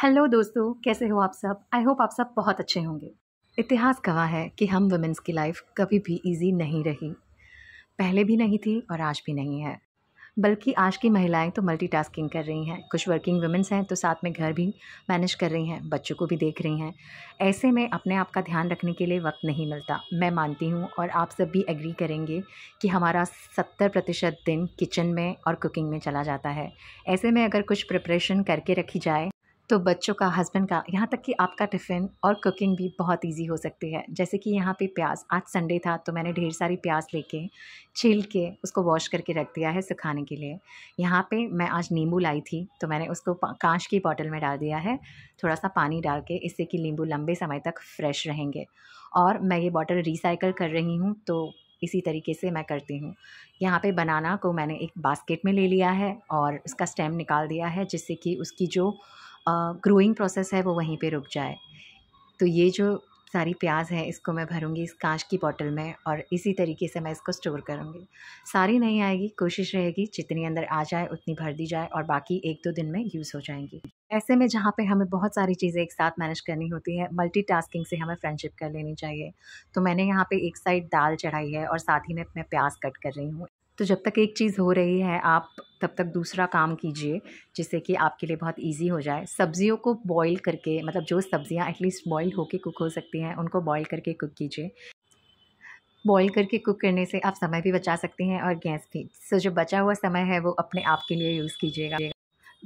hello दोस्तों कैसे हो आप सब आई होप आप सब बहुत अच्छे होंगे इतिहास गवाह है कि हम वुमेंस की लाइफ कभी भी इजी नहीं रही पहले भी नहीं थी और आज भी नहीं है बल्कि आज की महिलाएं तो मल्टीटास्किंग कर रही हैं कुछ वर्किंग वुमेंस हैं तो साथ में घर भी मैनेज कर रही हैं बच्चों को भी देख रही हैं ऐसे में अपने आप का ध्यान रखने के लिए वक्त नहीं मिलता मैं मानती हूँ और आप सब भी एग्री करेंगे कि हमारा सत्तर प्रतिशत दिन किचन में और कुकिंग में चला जाता है ऐसे में अगर कुछ प्रिपरेशन करके रखी जाए तो बच्चों का हस्बैंड का यहाँ तक कि आपका टिफ़िन और कुकिंग भी बहुत इजी हो सकती है जैसे कि यहाँ पे प्याज आज संडे था तो मैंने ढेर सारी प्याज लेके छील के उसको वॉश करके रख दिया है सुखाने के लिए यहाँ पे मैं आज नींबू लाई थी तो मैंने उसको कांच की बॉटल में डाल दिया है थोड़ा सा पानी डाल के इससे कि नींबू लंबे समय तक फ्रेश रहेंगे और मैं ये बॉटल रिसाइकल कर रही हूँ तो इसी तरीके से मैं करती हूँ यहाँ पे बनाना को मैंने एक बास्केट में ले लिया है और उसका स्टेम निकाल दिया है जिससे कि उसकी जो ग्रोइंग प्रोसेस है वो वहीं पे रुक जाए तो ये जो सारी प्याज है इसको मैं भरूंगी इस कांच की बॉटल में और इसी तरीके से मैं इसको स्टोर करूंगी सारी नहीं आएगी कोशिश रहेगी जितनी अंदर आ जाए उतनी भर दी जाए और बाकी एक दो दिन में यूज़ हो जाएंगी ऐसे में जहाँ पे हमें बहुत सारी चीज़ें एक साथ मैनेज करनी होती है मल्टी से हमें फ्रेंडशिप कर लेनी चाहिए तो मैंने यहाँ पर एक साइड दाल चढ़ाई है और साथ ही में मैं प्याज कट कर रही हूँ तो जब तक एक चीज़ हो रही है आप तब तक दूसरा काम कीजिए जिससे कि आपके लिए बहुत इजी हो जाए सब्जियों को बॉईल करके मतलब जो सब्ज़ियाँ एटलीस्ट बॉईल होके कुक हो सकती हैं उनको बॉईल करके कुक कीजिए बॉईल करके कुक करने से आप समय भी बचा सकती हैं और गैस भी सो जो बचा हुआ समय है वो अपने आप के लिए यूज़ कीजिएगा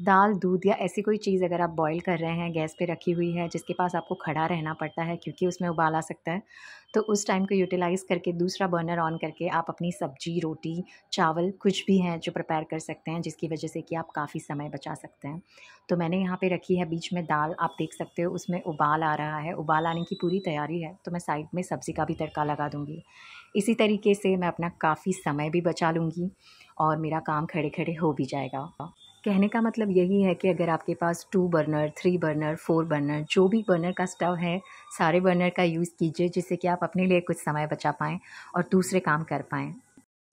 दाल दूध या ऐसी कोई चीज़ अगर आप बॉईल कर रहे हैं गैस पे रखी हुई है जिसके पास आपको खड़ा रहना पड़ता है क्योंकि उसमें उबाल आ सकता है तो उस टाइम को यूटिलाइज़ करके दूसरा बर्नर ऑन करके आप अपनी सब्जी रोटी चावल कुछ भी हैं जो प्रिपेयर कर सकते हैं जिसकी वजह से कि आप काफ़ी समय बचा सकते हैं तो मैंने यहाँ पर रखी है बीच में दाल आप देख सकते हो उसमें उबाल आ रहा है उबाल आने की पूरी तैयारी है तो मैं साइड में सब्ज़ी का भी तड़का लगा दूँगी इसी तरीके से मैं अपना काफ़ी समय भी बचा लूँगी और मेरा काम खड़े खड़े हो भी जाएगा कहने का मतलब यही है कि अगर आपके पास two burner three burner four burner जो भी बर्नर का स्टव है सारे बर्नर का यूज़ कीजिए जिससे कि आप अपने लिए कुछ समय बचा पाएँ और दूसरे काम कर पाएँ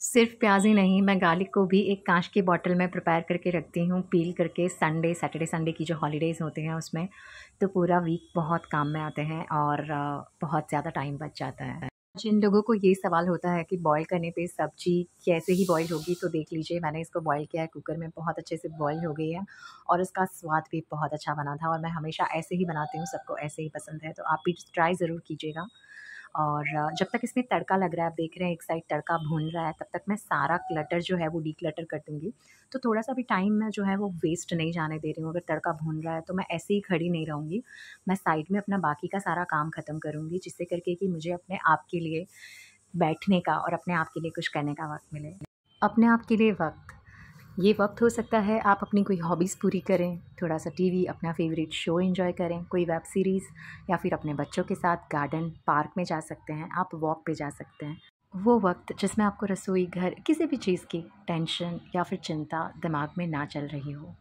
सिर्फ प्याज ही नहीं मैं गार्लिक को भी एक कांच की बॉटल में प्रिपेयर करके रखती हूँ पील करके संडे सैटरडे संडे की जो हॉलीडेज़ होते हैं उसमें तो पूरा वीक बहुत काम में आते हैं और बहुत ज़्यादा टाइम बच जाता है जिन लोगों को ये सवाल होता है कि बॉईल करने पे सब्जी कैसे ही बॉईल होगी तो देख लीजिए मैंने इसको बॉईल किया है कुकर में बहुत अच्छे से बॉईल हो गई है और इसका स्वाद भी बहुत अच्छा बना था और मैं हमेशा ऐसे ही बनाती हूँ सबको ऐसे ही पसंद है तो आप भी ट्राई ज़रूर कीजिएगा और जब तक इसमें तड़का लग रहा है आप देख रहे हैं एक साइड तड़का भून रहा है तब तक मैं सारा क्लटर जो है वो डी क्लटर कर दूँगी तो थोड़ा सा भी टाइम मैं जो है वो वेस्ट नहीं जाने दे रही हूँ अगर तड़का भून रहा है तो मैं ऐसे ही खड़ी नहीं रहूँगी मैं साइड में अपना बाकी का सारा काम ख़त्म करूँगी जिससे करके कि मुझे अपने आप के लिए बैठने का और अपने आप के लिए कुछ करने का वक्त मिले अपने आप के लिए वक्त ये वक्त हो सकता है आप अपनी कोई हॉबीज़ पूरी करें थोड़ा सा टीवी अपना फेवरेट शो एंजॉय करें कोई वेब सीरीज़ या फिर अपने बच्चों के साथ गार्डन पार्क में जा सकते हैं आप वॉक पे जा सकते हैं वो वक्त जिसमें आपको रसोई घर किसी भी चीज़ की टेंशन या फिर चिंता दिमाग में ना चल रही हो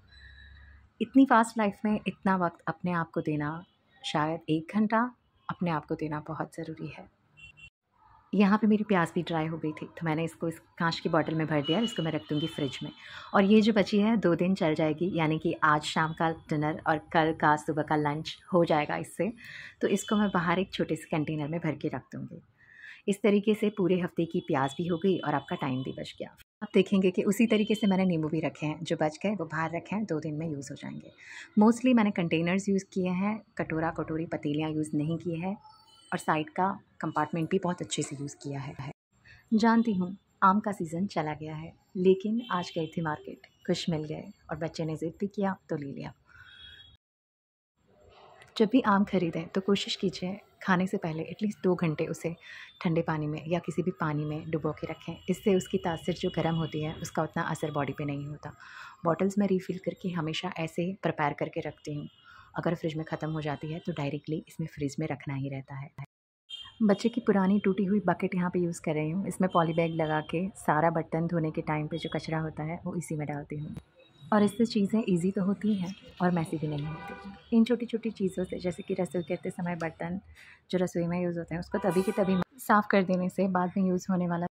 इतनी फास्ट लाइफ में इतना वक्त अपने आप को देना शायद एक घंटा अपने आप को देना बहुत ज़रूरी है यहाँ पे मेरी प्याज भी ड्राई हो गई थी तो मैंने इसको इस कांच की बॉटल में भर दिया इसको मैं रख दूँगी फ्रिज में और ये जो बची है दो दिन चल जाएगी यानी कि आज शाम का डिनर और कल का सुबह का लंच हो जाएगा इससे तो इसको मैं बाहर एक छोटे से कंटेनर में भर के रख दूँगी इस तरीके से पूरे हफ्ते की प्याज भी हो गई और आपका टाइम भी बच गया आप देखेंगे कि उसी तरीके से मैंने नींबू भी रखे हैं जो बच गए वो बाहर रखे हैं दो दिन में यूज़ हो जाएंगे मोस्टली मैंने कंटेनर्स यूज़ किए हैं कटोरा कटोरी पतीलियाँ यूज़ नहीं की है और साइड का कंपार्टमेंट भी बहुत अच्छे से यूज़ किया है जानती हूँ आम का सीज़न चला गया है लेकिन आज गई थी मार्केट खुश मिल गए और बच्चे ने ज़िद भी किया तो ले लिया जब भी आम खरीदें तो कोशिश कीजिए खाने से पहले एटलीस्ट दो घंटे उसे ठंडे पानी में या किसी भी पानी में डुबो के रखें इससे उसकी तासीर जो गर्म होती है उसका उतना असर बॉडी पे नहीं होता बॉटल्स में रीफ़िल करके हमेशा ऐसे प्रिपेयर करके रखती हूँ अगर फ्रिज में ख़त्म हो जाती है तो डायरेक्टली इसमें फ्रिज में रखना ही रहता है बच्चे की पुरानी टूटी हुई बकेट यहाँ पे यूज़ कर रही हूँ इसमें पॉलीबैग लगा के सारा बर्तन धोने के टाइम पे जो कचरा होता है वो इसी में डालती हूँ और इससे चीज़ें इजी तो होती हैं और मैसी भी नहीं होती इन छोटी छोटी चीज़ों से जैसे कि रसोई करते समय बर्तन जो रसोई में यूज़ होते हैं उसको तभी के तभी साफ़ कर देने से बाद में यूज़ होने वाला